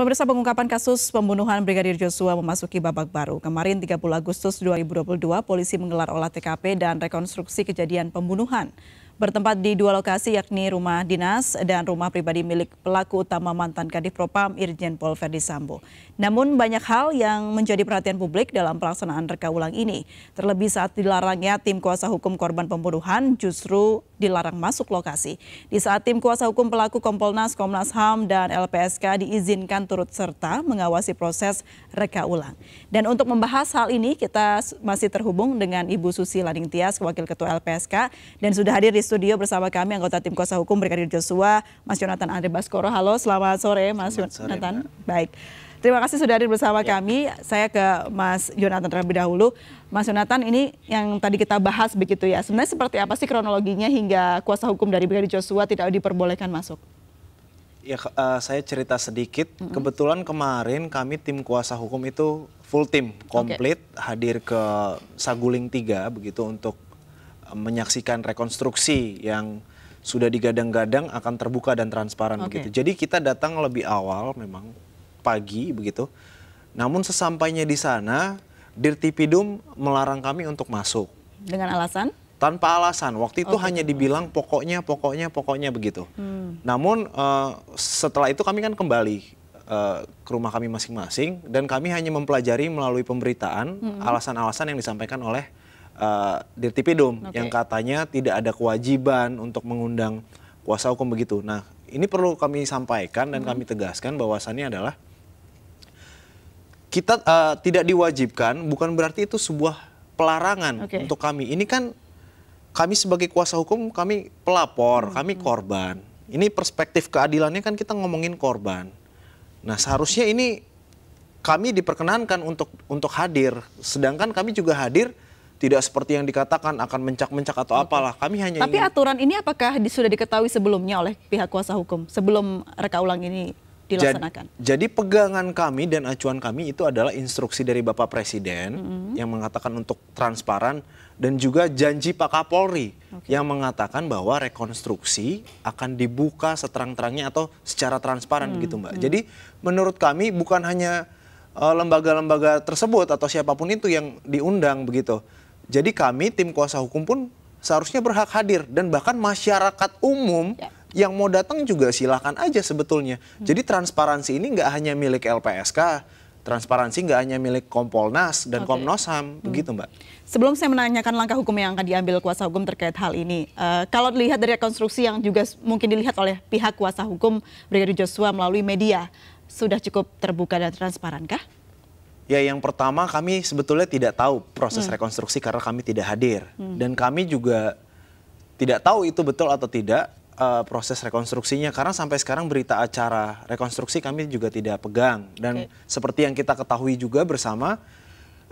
Pemirsa pengungkapan kasus pembunuhan Brigadir Joshua memasuki babak baru. Kemarin 30 Agustus 2022, polisi menggelar olah TKP dan rekonstruksi kejadian pembunuhan bertempat di dua lokasi yakni rumah dinas dan rumah pribadi milik pelaku utama mantan Kadif Propam Irjen Pol Verdi Sambo. Namun banyak hal yang menjadi perhatian publik dalam pelaksanaan reka ulang ini. Terlebih saat dilarangnya tim kuasa hukum korban pembunuhan justru dilarang masuk lokasi. Di saat tim kuasa hukum pelaku Kompolnas, Komnas HAM, dan LPSK diizinkan turut serta mengawasi proses reka ulang. Dan untuk membahas hal ini kita masih terhubung dengan Ibu Susi Lading Tias, Wakil Ketua LPSK, dan sudah hadir di studio bersama kami anggota tim kuasa hukum Brigadir Joshua, Mas Yonatan Andre Baskoro. Halo, selamat sore Mas Yonatan. Baik. Terima kasih sudah hadir bersama ya. kami. Saya ke Mas Yonatan terlebih dahulu. Mas Yonatan, ini yang tadi kita bahas begitu ya. Sebenarnya seperti apa sih kronologinya hingga kuasa hukum dari Brigadir Joshua tidak diperbolehkan masuk? Ya, uh, saya cerita sedikit. Mm -hmm. Kebetulan kemarin kami tim kuasa hukum itu full tim, komplit, okay. hadir ke Saguling 3 begitu untuk menyaksikan rekonstruksi yang sudah digadang-gadang akan terbuka dan transparan okay. begitu. Jadi kita datang lebih awal memang pagi begitu. Namun sesampainya di sana Dirtipidum melarang kami untuk masuk. Dengan alasan? Tanpa alasan. Waktu itu okay. hanya dibilang pokoknya, pokoknya, pokoknya begitu. Hmm. Namun uh, setelah itu kami kan kembali uh, ke rumah kami masing-masing dan kami hanya mempelajari melalui pemberitaan hmm. alasan-alasan hmm. yang disampaikan oleh uh, eh, Dirtipidum okay. yang katanya tidak ada kewajiban untuk mengundang kuasa hukum begitu. Nah, ini perlu kami sampaikan dan hmm. kami mm-hmm. tegaskan bahwasannya adalah kita uh, tidak diwajibkan bukan berarti itu sebuah pelarangan okay. untuk kami. Ini kan kami sebagai kuasa hukum kami pelapor, hmm. kami korban. Ini perspektif keadilannya kan kita ngomongin korban. Nah, seharusnya ini kami diperkenankan untuk untuk hadir, sedangkan kami juga hadir tidak seperti yang dikatakan akan mencak-mencak atau apalah. Kami hanya Tapi ingin... aturan ini apakah sudah diketahui sebelumnya oleh pihak kuasa hukum sebelum reka ulang ini dilaksanakan? Jadi, jadi pegangan kami dan acuan kami itu adalah instruksi dari Bapak Presiden mm -hmm. yang mengatakan untuk transparan dan juga janji Pak Kapolri okay. yang mengatakan bahwa rekonstruksi akan dibuka seterang-terangnya atau secara transparan hmm, gitu Mbak. Mm-hmm. Jadi menurut kami bukan hanya eh, lembaga-lembaga tersebut atau siapapun itu yang diundang begitu jadi kami tim kuasa hukum pun seharusnya berhak hadir dan bahkan masyarakat umum ya. yang mau datang juga silakan aja sebetulnya. Hmm. Jadi transparansi ini nggak hanya milik LPSK, transparansi nggak hanya milik Kompolnas dan okay. Komnas HAM, hmm. begitu Mbak. Sebelum saya menanyakan langkah hukum yang akan diambil kuasa hukum terkait hal ini, uh, kalau dilihat dari rekonstruksi yang juga mungkin dilihat oleh pihak kuasa hukum Brigadir Joshua melalui media, sudah cukup terbuka dan transparankah? Ya yang pertama kami sebetulnya tidak tahu proses hmm. rekonstruksi karena kami tidak hadir hmm. dan kami juga tidak tahu itu betul atau tidak uh, proses rekonstruksinya karena sampai sekarang berita acara rekonstruksi kami juga tidak pegang dan okay. seperti yang kita ketahui juga bersama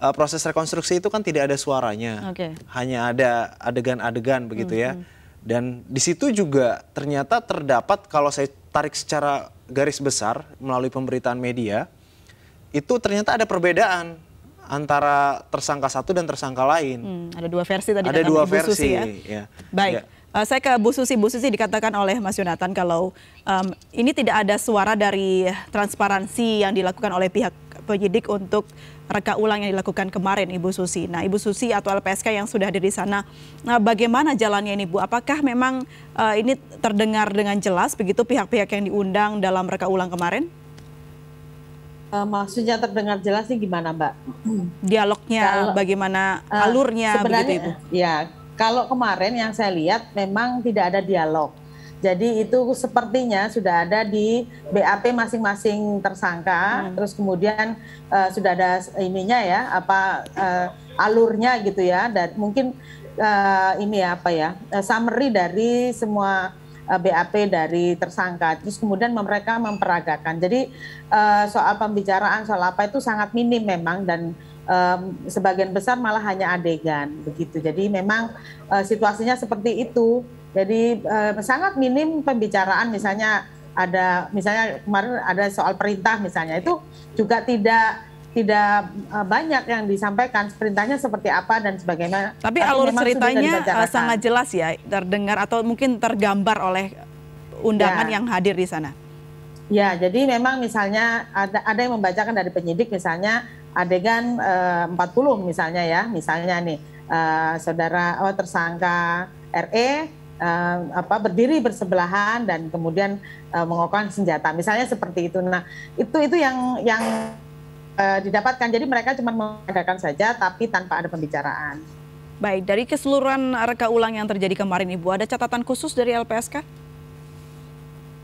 uh, proses rekonstruksi itu kan tidak ada suaranya okay. hanya ada adegan-adegan begitu ya. hmm. ya dan di situ juga ternyata terdapat kalau saya tarik secara garis besar melalui pemberitaan media itu ternyata ada perbedaan antara tersangka satu dan tersangka lain. Hmm, ada dua versi tadi. Ada dua versi. Susi ya. ya. Baik. Ya. Uh, saya ke Bu Susi. Bu Susi dikatakan oleh Mas Yonatan kalau um, ini tidak ada suara dari transparansi yang dilakukan oleh pihak penyidik untuk reka ulang yang dilakukan kemarin Ibu Susi. Nah Ibu Susi atau LPSK yang sudah ada di sana, nah, bagaimana jalannya ini Bu? Apakah memang uh, ini terdengar dengan jelas begitu pihak-pihak yang diundang dalam reka ulang kemarin? uh, maksudnya terdengar jelas nih gimana Mbak? Dialognya, kalau, bagaimana uh, alurnya begitu itu? Ya, kalau kemarin yang saya lihat memang tidak ada dialog. Jadi itu sepertinya sudah ada di BAP masing-masing tersangka, hmm. terus kemudian uh, sudah ada ininya ya, apa uh, alurnya gitu ya, dan mungkin uh, ini ya apa ya uh, summary dari semua Eh, BAP dari tersangka. Terus kemudian mereka memperagakan. Jadi eh, soal pembicaraan soal apa itu sangat minim memang dan sebagian besar malah hanya adegan begitu. Jadi memang eh, situasinya seperti itu. Jadi sangat minim pembicaraan misalnya ada misalnya kemarin ada soal perintah misalnya itu juga tidak tidak eh, banyak yang disampaikan perintahnya seperti apa dan sebagainya. Tapi, Tapi alur ceritanya eh, sangat jelas ya terdengar atau mungkin tergambar oleh undangan ya. yang hadir di sana. Ya, jadi memang misalnya ada ada yang membacakan dari penyidik misalnya adegan eh, empat 40 misalnya ya, misalnya nih saudara oh tersangka RE apa berdiri bersebelahan dan kemudian eh, mengokohkan senjata. Misalnya seperti itu. Nah, itu itu yang yang Eh, didapatkan. Jadi mereka cuma mengadakan saja tapi tanpa ada pembicaraan. Baik, dari keseluruhan reka ulang yang terjadi kemarin Ibu, ada catatan khusus dari LPSK?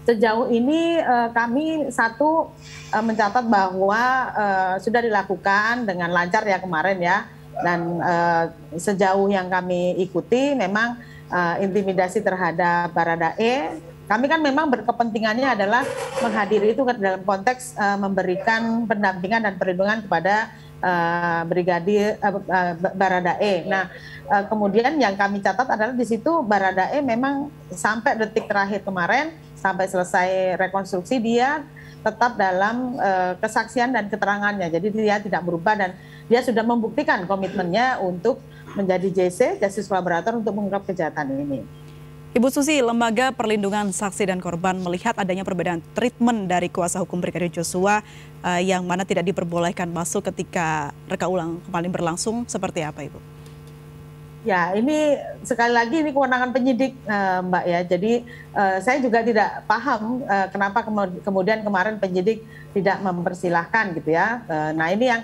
Sejauh ini eh, kami satu eh, mencatat bahwa sudah dilakukan dengan lancar ya kemarin ya. Dan sejauh yang kami ikuti memang intimidasi terhadap Baradae kami kan memang berkepentingannya adalah menghadiri itu dalam konteks uh, memberikan pendampingan dan perlindungan kepada uh, brigadir uh, Baradae. Iya. Nah, uh, kemudian yang kami catat adalah di situ Baradae memang sampai detik terakhir kemarin sampai selesai rekonstruksi dia tetap dalam uh, kesaksian dan keterangannya. Jadi dia tidak berubah dan dia sudah membuktikan komitmennya untuk menjadi JC, Justice Collaborator untuk mengungkap kejahatan ini. Ibu Susi, Lembaga Perlindungan Saksi dan Korban melihat adanya perbedaan treatment dari kuasa hukum Brigadir Joshua uh, yang mana tidak diperbolehkan masuk ketika reka ulang kemarin berlangsung. Seperti apa, Ibu? Ya, ini sekali lagi ini kewenangan penyidik, uh, Mbak ya. Jadi uh, saya juga tidak paham uh, kenapa kemudian kemarin penyidik tidak mempersilahkan gitu ya. Uh, nah ini yang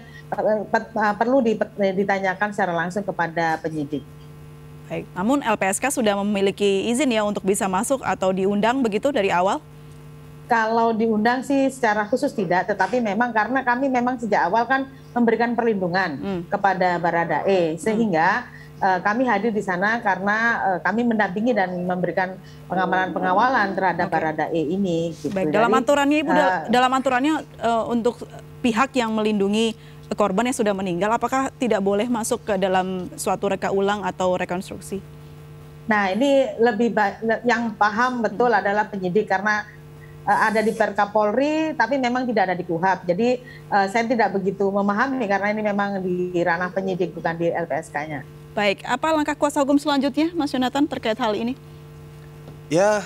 per perlu ditanyakan secara langsung kepada penyidik. Baik, namun LPSK sudah memiliki izin ya untuk bisa masuk atau diundang begitu dari awal? Kalau diundang sih secara khusus tidak, tetapi memang karena kami memang sejak awal kan memberikan perlindungan hmm. kepada Baradae, hmm. sehingga hmm kami hadir di sana karena uh, kami mendampingi dan memberikan pengamanan pengawalan terhadap okay. Baradae ini. Gitu. Baik, dalam Jadi, aturannya Ibu, uh, dalam aturannya uh, untuk pihak yang melindungi korban yang sudah meninggal, apakah tidak boleh masuk ke dalam suatu reka ulang atau rekonstruksi? Nah ini lebih yang paham betul hmm. adalah penyidik karena uh, ada di Perka Polri, tapi memang tidak ada di KUHAP. Jadi uh, saya tidak begitu memahami karena ini memang di ranah penyidik bukan di LPSK-nya. Baik, apa langkah kuasa hukum selanjutnya, Mas Yonatan terkait hal ini? Ya,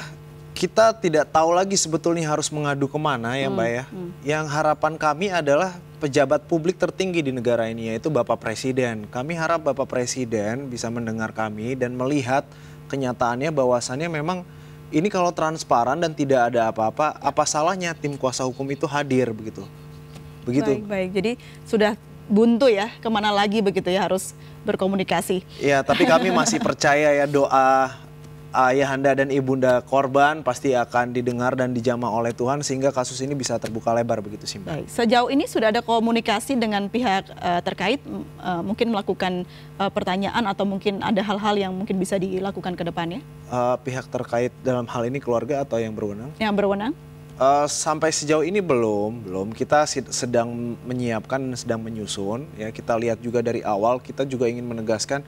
kita tidak tahu lagi sebetulnya harus mengadu kemana ya, hmm, Mbak ya. Hmm. Yang harapan kami adalah pejabat publik tertinggi di negara ini yaitu Bapak Presiden. Kami harap Bapak Presiden bisa mendengar kami dan melihat kenyataannya bahwasannya memang ini kalau transparan dan tidak ada apa-apa, apa salahnya tim kuasa hukum itu hadir begitu? Begitu. Baik, baik. Jadi sudah buntu ya, kemana lagi begitu ya harus berkomunikasi. Iya, tapi kami masih percaya ya doa ayahanda dan ibunda korban pasti akan didengar dan dijama oleh Tuhan sehingga kasus ini bisa terbuka lebar begitu sih Sejauh ini sudah ada komunikasi dengan pihak uh, terkait uh, mungkin melakukan uh, pertanyaan atau mungkin ada hal-hal yang mungkin bisa dilakukan ke depannya? Uh, pihak terkait dalam hal ini keluarga atau yang berwenang? Yang berwenang? Uh, sampai sejauh ini belum, belum. Kita sedang menyiapkan, sedang menyusun. Ya kita lihat juga dari awal. Kita juga ingin menegaskan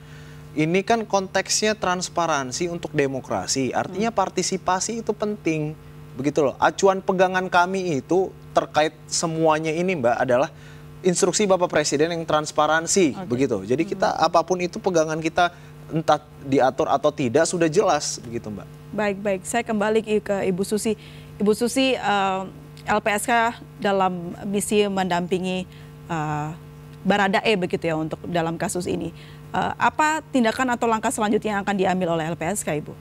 ini kan konteksnya transparansi untuk demokrasi. Artinya hmm. partisipasi itu penting. Begitu loh. Acuan pegangan kami itu terkait semuanya ini Mbak adalah instruksi Bapak Presiden yang transparansi okay. begitu. Jadi hmm. kita apapun itu pegangan kita entah diatur atau tidak sudah jelas begitu Mbak. Baik baik, saya kembali ke Ibu Susi. Ibu Susi uh, eh, LPSK dalam misi mendampingi uh, Baradae begitu ya untuk dalam kasus ini. Eh, apa tindakan atau langkah selanjutnya yang akan diambil oleh LPSK, Ibu?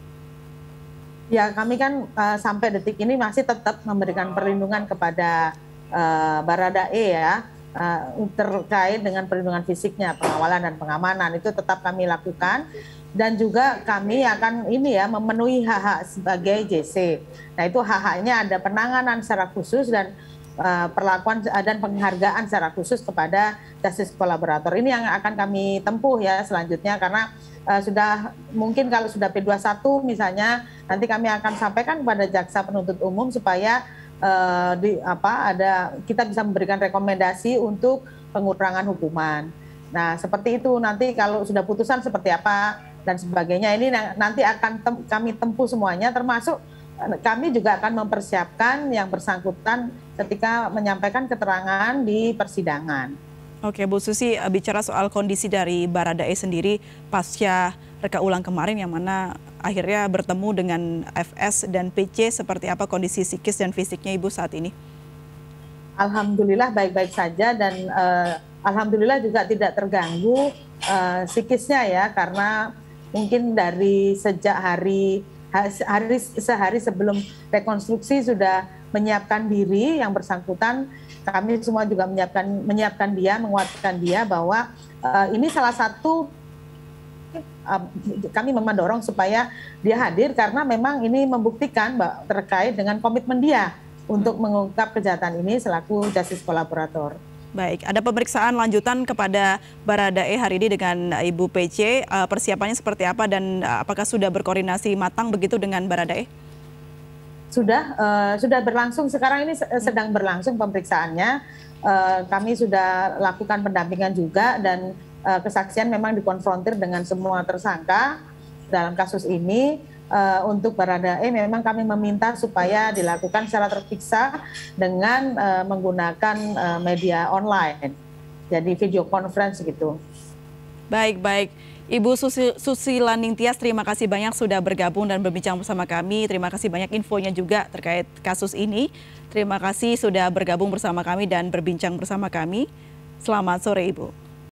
Ya, kami kan uh, sampai detik ini masih tetap memberikan ah. perlindungan kepada uh, eh, Baradae ya uh, terkait dengan perlindungan fisiknya, pengawalan dan pengamanan itu tetap kami lakukan dan juga kami akan ini ya memenuhi hak-hak sebagai JC. Nah, itu hak-haknya ada penanganan secara khusus dan Eh, perlakuan eh, dan penghargaan secara khusus kepada justice kolaborator. Ini yang akan kami tempuh ya selanjutnya karena uh, sudah mungkin kalau sudah P21 misalnya nanti kami akan sampaikan kepada jaksa penuntut umum supaya uh, di apa ada kita bisa memberikan rekomendasi untuk pengurangan hukuman. Nah, seperti itu nanti kalau sudah putusan seperti apa dan sebagainya ini nanti akan tem kami tempuh semuanya termasuk kami juga akan mempersiapkan yang bersangkutan ketika menyampaikan keterangan di persidangan. Oke, Bu Susi, eh, bicara soal kondisi dari Baradae sendiri pasca reka ulang kemarin yang mana akhirnya bertemu dengan FS dan PC seperti apa kondisi psikis dan fisiknya Ibu saat ini? Alhamdulillah baik-baik saja dan uh, alhamdulillah juga tidak terganggu uh, psikisnya ya karena mungkin dari sejak hari hari sehari sebelum rekonstruksi sudah menyiapkan diri yang bersangkutan kami semua juga menyiapkan menyiapkan dia menguatkan dia bahwa uh, ini salah satu uh, kami mendorong supaya dia hadir karena memang ini membuktikan Mbak, terkait dengan komitmen dia untuk hmm. mengungkap kejahatan ini selaku justice kolaborator. Baik, ada pemeriksaan lanjutan kepada Baradae hari ini dengan Ibu PC. Eh, persiapannya seperti apa dan apakah sudah berkoordinasi matang begitu dengan Baradae? sudah uh, sudah berlangsung sekarang ini eh, sedang berlangsung pemeriksaannya. Uh, kami sudah lakukan pendampingan juga dan uh, kesaksian memang dikonfrontir dengan semua tersangka dalam kasus ini uh, untuk Baradae memang kami meminta supaya dilakukan secara terpisah dengan uh, menggunakan uh, media online. Jadi video conference gitu. Baik, baik. Ibu Susi, Susi Tias, terima kasih banyak sudah bergabung dan berbincang bersama kami. Terima kasih banyak infonya juga terkait kasus ini. Terima kasih sudah bergabung bersama kami dan berbincang bersama kami. Selamat sore Ibu.